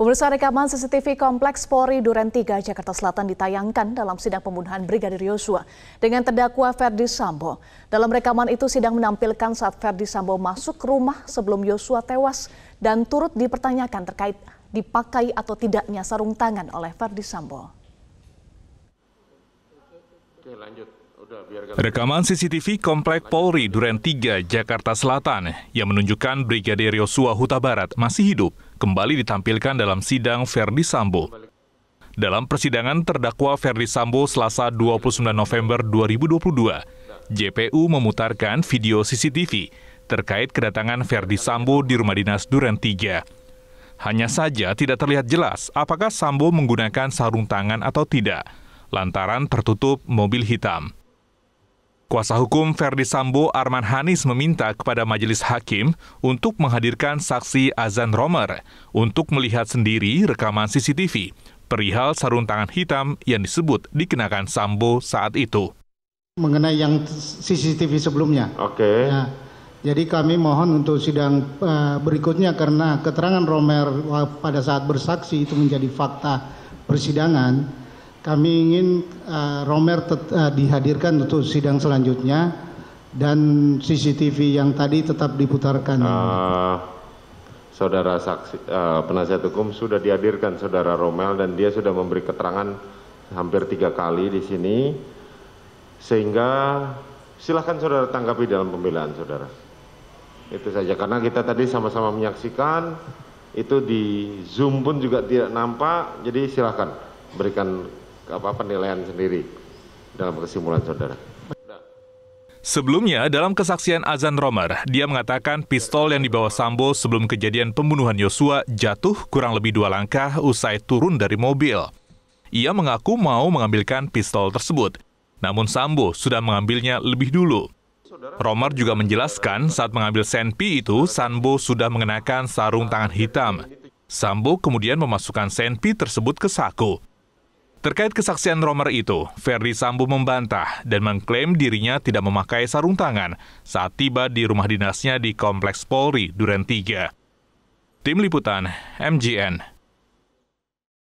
Pemirsa rekaman CCTV Kompleks Polri Duren 3 Jakarta Selatan ditayangkan dalam sidang pembunuhan Brigadir Yosua dengan terdakwa Ferdi Sambo. Dalam rekaman itu sidang menampilkan saat Ferdi Sambo masuk ke rumah sebelum Yosua tewas dan turut dipertanyakan terkait dipakai atau tidaknya sarung tangan oleh Ferdi Sambo. Oke, lanjut. Rekaman CCTV Komplek Polri Duren 3, Jakarta Selatan yang menunjukkan Brigadir Yosua Huta Barat masih hidup kembali ditampilkan dalam sidang Verdi Sambo. Dalam persidangan terdakwa Verdi Sambo Selasa 29 November 2022, JPU memutarkan video CCTV terkait kedatangan Verdi Sambo di rumah dinas Duren 3. Hanya saja tidak terlihat jelas apakah Sambo menggunakan sarung tangan atau tidak, lantaran tertutup mobil hitam. Kuasa hukum Ferdi Sambo Arman Hanis meminta kepada majelis hakim untuk menghadirkan saksi Azan Romer untuk melihat sendiri rekaman CCTV perihal sarung tangan hitam yang disebut dikenakan Sambo saat itu. Mengenai yang CCTV sebelumnya. Oke. Okay. Ya, jadi kami mohon untuk sidang eh, berikutnya karena keterangan Romer pada saat bersaksi itu menjadi fakta persidangan kami ingin eh, romer eh, dihadirkan untuk sidang selanjutnya dan CCTV yang tadi tetap diputarkan. Eh, saudara saksi penasihat hukum sudah dihadirkan saudara Romel dan dia sudah memberi keterangan hampir tiga kali di sini sehingga silahkan saudara tanggapi dalam pembelaan saudara itu saja karena kita tadi sama-sama menyaksikan itu di zoom pun juga tidak nampak jadi silahkan berikan apa penilaian sendiri dalam kesimpulan saudara. Sebelumnya, dalam kesaksian Azan Romer, dia mengatakan pistol yang dibawa Sambo sebelum kejadian pembunuhan Yosua jatuh kurang lebih dua langkah usai turun dari mobil. Ia mengaku mau mengambilkan pistol tersebut, namun Sambo sudah mengambilnya lebih dulu. Romer juga menjelaskan saat mengambil senpi itu, Sambo sudah mengenakan sarung tangan hitam. Sambo kemudian memasukkan senpi tersebut ke saku. Terkait kesaksian Romer itu, Ferdi Sambo membantah dan mengklaim dirinya tidak memakai sarung tangan saat tiba di rumah dinasnya di Kompleks Polri, Duren 3. Tim Liputan, MGN